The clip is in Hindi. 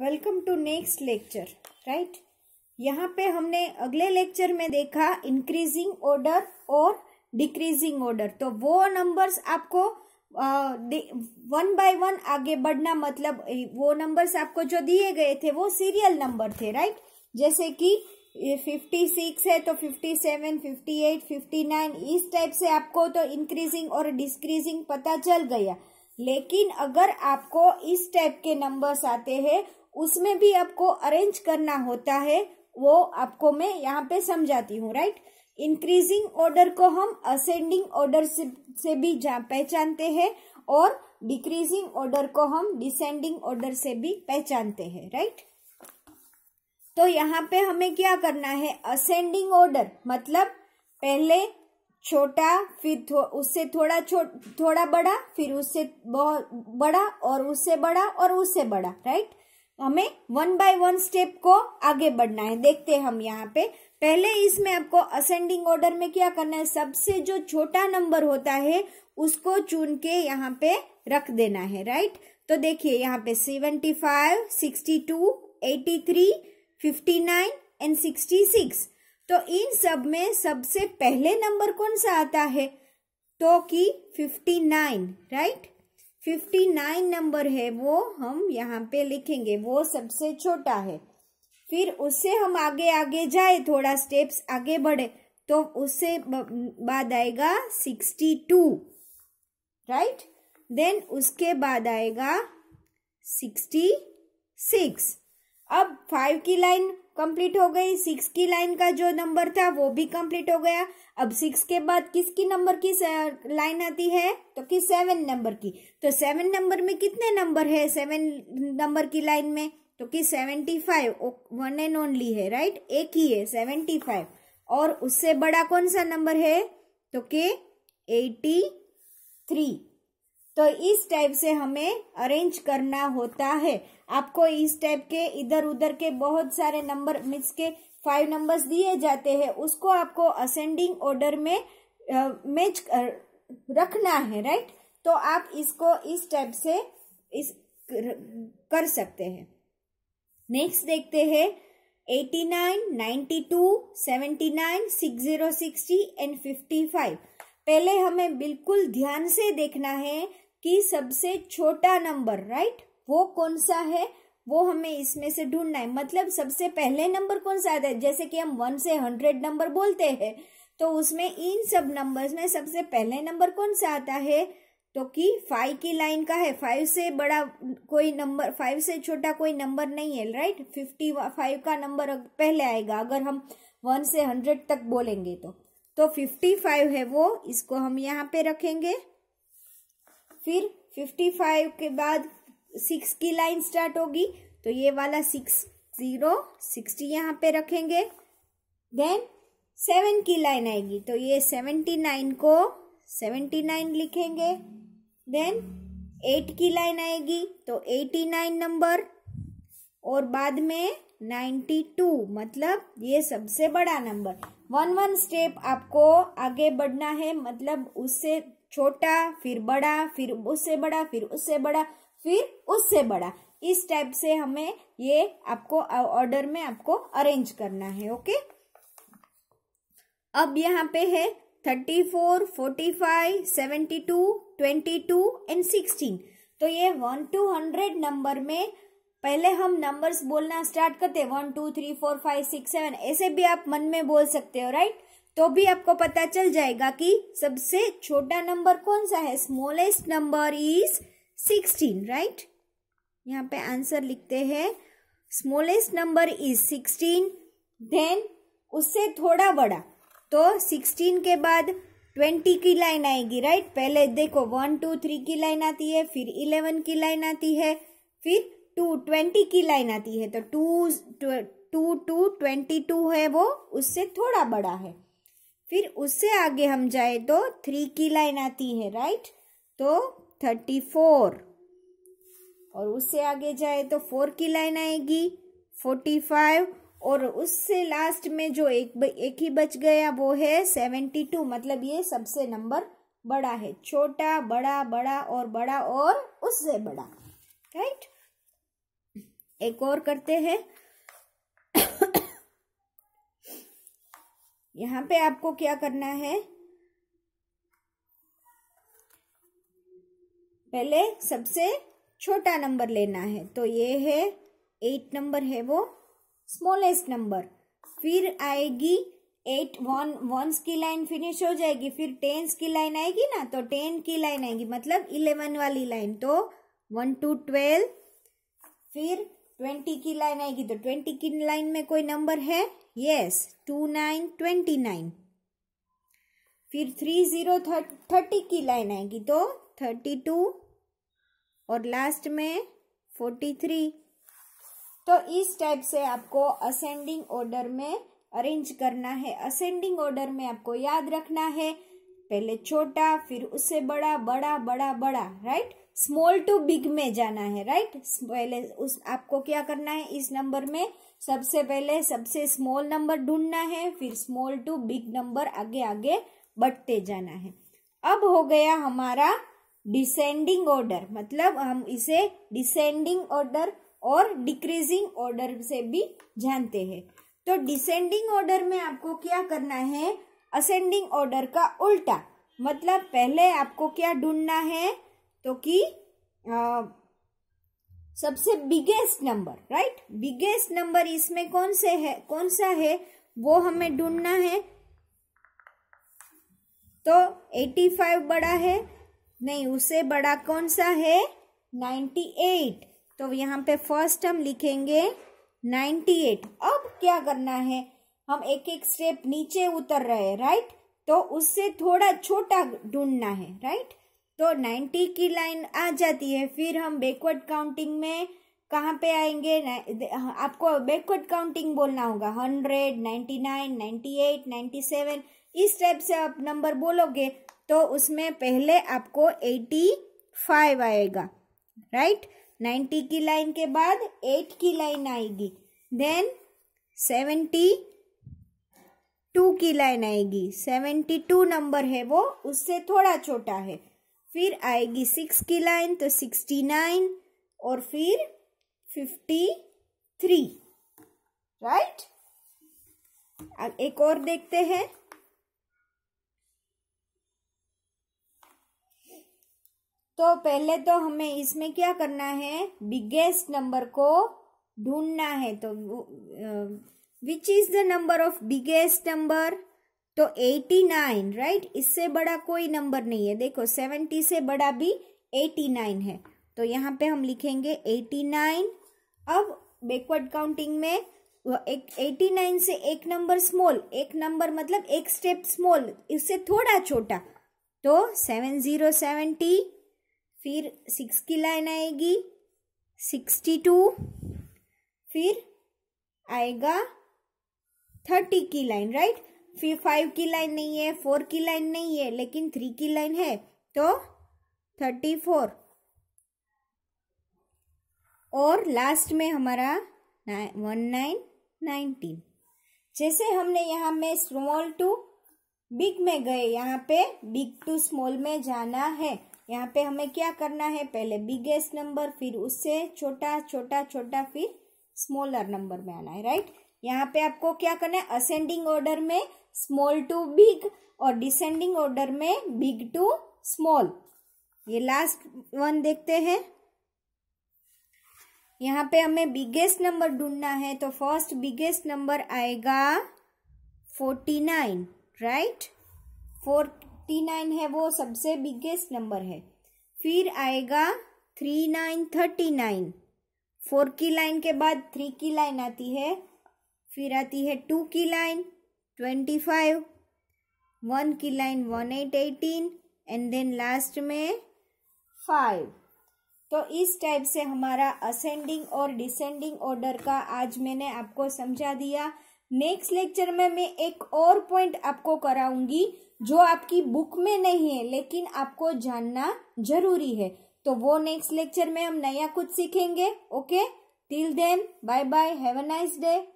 welcome to next lecture right यहाँ पे हमने अगले लेक्चर में देखा इंक्रीजिंग ऑर्डर और डिक्रीजिंग ऑर्डर तो वो नंबर्स आपको वन बाय वन आगे बढ़ना मतलब वो नंबर्स आपको जो दिए गए थे वो सीरियल नंबर थे राइट जैसे कि फिफ्टी सिक्स है तो fifty seven fifty eight fifty nine इस टाइप से आपको तो इंक्रीजिंग और डिक्रीजिंग पता चल गया लेकिन अगर आपको इस टाइप के नंबर्स आते हैं उसमें भी आपको अरेंज करना होता है वो आपको मैं यहाँ पे समझाती हूँ राइट इंक्रीजिंग ऑर्डर को हम असेंडिंग ऑर्डर से, भी पहचानते हैं और डिक्रीजिंग ऑर्डर को हम डिसेंडिंग ऑर्डर से भी पहचानते हैं राइट तो यहाँ पे हमें क्या करना है असेंडिंग ऑर्डर मतलब पहले छोटा फिर थो, उससे थोड़ा छोटा थोड़ा बड़ा फिर उससे बहुत बड़ा और उससे बड़ा और उससे बड़ा राइट हमें वन बाय वन स्टेप को आगे बढ़ना है देखते हैं हम यहाँ पे पहले इसमें आपको असेंडिंग ऑर्डर में क्या करना है सबसे जो छोटा नंबर होता है उसको चुन के यहाँ पे रख देना है राइट तो देखिए यहाँ पे seventy five sixty two eighty three fifty nine and sixty six तो इन सब में सबसे पहले नंबर कौन सा आता है तो कि nine right fifty nine number है वो हम यहाँ पे लिखेंगे वो सबसे छोटा है फिर उससे हम आगे आगे जाए थोड़ा स्टेप्स आगे बढ़े तो उससे बाद आएगा सिक्सटी टू राइट देन उसके बाद आएगा सिक्सटी सिक्स अब फाइव की लाइन कंप्लीट हो गई सिक्स की लाइन का जो नंबर था वो भी कंप्लीट हो गया अब सिक्स के बाद किसकी नंबर की लाइन आती है तो कि सेवन नंबर की तो सेवन नंबर में कितने नंबर है सेवन नंबर की लाइन में तो कि seventy five one and only है राइट एक ही है सेवेंटी फाइव और उससे बड़ा कौन सा नंबर है तो कि एटी थ्री तो इस टाइप से हमें अरेंज करना होता है आपको इस टाइप के इधर उधर के बहुत सारे नंबर मीन्स के फाइव नंबर्स दिए जाते हैं उसको आपको असेंडिंग ऑर्डर में मैच रखना है राइट तो आप इसको इस टाइप से इस कर सकते हैं नेक्स्ट देखते हैं seventy nine six zero sixty and fifty five पहले हमें बिल्कुल ध्यान से देखना है की सबसे छोटा नंबर राइट वो कौन सा है वो हमें इसमें से ढूंढना है मतलब सबसे पहले नंबर कौन सा आता है जैसे कि हम वन से हंड्रेड नंबर बोलते हैं तो उसमें इन सब नंबर्स में सबसे पहले नंबर कौन सा आता है तो कि फाइव की लाइन का है फाइव से बड़ा कोई नंबर फाइव से छोटा कोई नंबर नहीं है राइट फिफ्टी फाइव का नंबर पहले आएगा अगर हम वन से हंड्रेड तक बोलेंगे तो तो फिफ्टी फाइव है वो इसको हम यहाँ पे रखेंगे फिर 55 के बाद सिक्स की लाइन स्टार्ट होगी तो ये वाला सिक्स जीरो सिक्सटी यहाँ पे रखेंगे देन सेवन की लाइन आएगी तो ये सेवेंटी नाइन को सेवेंटी नाइन लिखेंगे देन एट की लाइन आएगी तो एटी नाइन नंबर और बाद में नाइन्टी टू मतलब ये सबसे बड़ा नंबर वन वन स्टेप आपको आगे बढ़ना है मतलब उससे छोटा फिर बड़ा फिर उससे बड़ा फिर उससे बड़ा फिर उससे बड़ा इस टाइप से हमें ये आपको ऑर्डर में आपको अरेंज करना है ओके अब यहाँ पे है thirty four forty five seventy two twenty two and sixteen तो ये वन टू हंड्रेड नंबर में पहले हम नंबर्स बोलना स्टार्ट करते one two three four five six seven ऐसे भी आप मन में बोल सकते हो राइट तो भी आपको पता चल जाएगा कि सबसे छोटा नंबर कौन सा है smallest number is sixteen right यहाँ पे आंसर लिखते हैं smallest number is sixteen then उससे थोड़ा बड़ा तो सिक्सटीन के बाद ट्वेंटी की लाइन आएगी राइट पहले देखो वन टू थ्री की लाइन आती है फिर इलेवन की लाइन आती है फिर टू ट्वेंटी की लाइन आती है तो two two two twenty two है वो उससे थोड़ा बड़ा है फिर उससे आगे हम जाए तो थ्री की लाइन आती है राइट तो थर्टी फोर और उससे आगे जाए तो फोर की लाइन आएगी फोर्टी फाइव और उससे लास्ट में जो एक एक ही बच गया वो है सेवेंटी टू मतलब ये सबसे नंबर बड़ा है छोटा बड़ा बड़ा और बड़ा और उससे बड़ा राइट एक और करते हैं यहाँ पे आपको क्या करना है पहले सबसे छोटा नंबर लेना है तो ये है एट नंबर है वो स्मॉलेस्ट नंबर फिर आएगी एट वन वंस की लाइन फिनिश हो जाएगी फिर टेंस की लाइन आएगी ना तो टेन की लाइन आएगी मतलब इलेवन वाली लाइन तो वन टू ट्वेल्व फिर ट्वेंटी की लाइन आएगी तो ट्वेंटी की लाइन में कोई नंबर है yes two nine twenty nine फिर थ्री जीरो थर्टी की लाइन आएगी तो थर्टी टू और लास्ट में फोर्टी थ्री तो इस टाइप से आपको असेंडिंग ऑर्डर में अरेंज करना है असेंडिंग ऑर्डर में आपको याद रखना है पहले छोटा फिर उससे बड़ा बड़ा बड़ा बड़ा राइट स्मॉल टू बिग में जाना है राइट पहले उस आपको क्या करना है इस नंबर में सबसे पहले सबसे स्मॉल नंबर ढूंढना है फिर स्मॉल टू बिग नंबर आगे आगे बढ़ते जाना है अब हो गया हमारा डिसेंडिंग ऑर्डर मतलब हम इसे डिसेंडिंग ऑर्डर और डिक्रीजिंग ऑर्डर से भी जानते हैं तो डिसेंडिंग ऑर्डर में आपको क्या करना है असेंडिंग ऑर्डर का उल्टा मतलब पहले आपको क्या ढूंढना है तो कि सबसे biggest number right biggest number इसमें कौन से है कौन सा है वो हमें ढूंढना है तो 85 बड़ा है नहीं उससे बड़ा कौन सा है 98 तो यहाँ पे फर्स्ट हम लिखेंगे 98 अब क्या करना है हम एक एक स्टेप नीचे उतर रहे हैं राइट तो उससे थोड़ा छोटा ढूंढना है राइट तो 90 की लाइन आ जाती है फिर हम बैकवर्ड काउंटिंग में कहाँ पे आएंगे आपको बैकवर्ड काउंटिंग बोलना होगा hundred ninety nine ninety eight ninety seven इस टाइप से आप नंबर बोलोगे तो उसमें पहले आपको एटी फाइव आएगा राइट नाइन्टी की लाइन के बाद एट की लाइन आएगी देन सेवेंटी टू की लाइन आएगी सेवेंटी टू नंबर है वो उससे थोड़ा छोटा है फिर आएगी सिक्स की लाइन तो सिक्सटी नाइन और फिर फिफ्टी थ्री राइट अब एक और देखते हैं तो पहले तो हमें इसमें क्या करना है बिगेस्ट नंबर को ढूंढना है तो which is the number of biggest number तो 89 राइट इससे बड़ा कोई नंबर नहीं है देखो 70 से बड़ा भी 89 है तो यहाँ पे हम लिखेंगे 89 अब बैकवर्ड काउंटिंग में एक 89 से एक नंबर स्मॉल एक नंबर मतलब एक स्टेप स्मॉल इससे थोड़ा छोटा तो सेवन जीरो सेवेंटी फिर सिक्स की लाइन आएगी सिक्सटी टू फिर आएगा थर्टी की लाइन राइट फिर फाइव की लाइन नहीं है फोर की लाइन नहीं है लेकिन थ्री की लाइन है तो थर्टी फोर और लास्ट में हमारा वन नाइन नाइनटीन जैसे हमने यहाँ में स्मॉल टू बिग में गए यहाँ पे बिग टू स्मॉल में जाना है यहाँ पे हमें क्या करना है पहले बिगेस्ट नंबर फिर उससे छोटा छोटा छोटा फिर स्मॉलर नंबर में आना है राइट यहाँ पे आपको क्या करना है असेंडिंग ऑर्डर में स्मॉल टू बिग और डिसेंडिंग ऑर्डर में बिग टू स्मॉल ये लास्ट वन देखते हैं यहाँ पे हमें बिगेस्ट नंबर ढूंढना है तो फर्स्ट बिगेस्ट नंबर आएगा forty nine right forty nine है वो सबसे बिगेस्ट नंबर है फिर आएगा three nine thirty nine four की लाइन के बाद थ्री की लाइन आती है फिर आती है टू की लाइन ट्वेंटी फाइव वन की line one eight eighteen and then last में फाइव तो इस टाइप से हमारा असेंडिंग और डिसेंडिंग ऑर्डर का आज मैंने आपको समझा दिया नेक्स्ट लेक्चर में मैं एक और पॉइंट आपको कराऊंगी जो आपकी बुक में नहीं है लेकिन आपको जानना जरूरी है तो वो नेक्स्ट लेक्चर में हम नया कुछ सीखेंगे okay till then bye bye have a nice day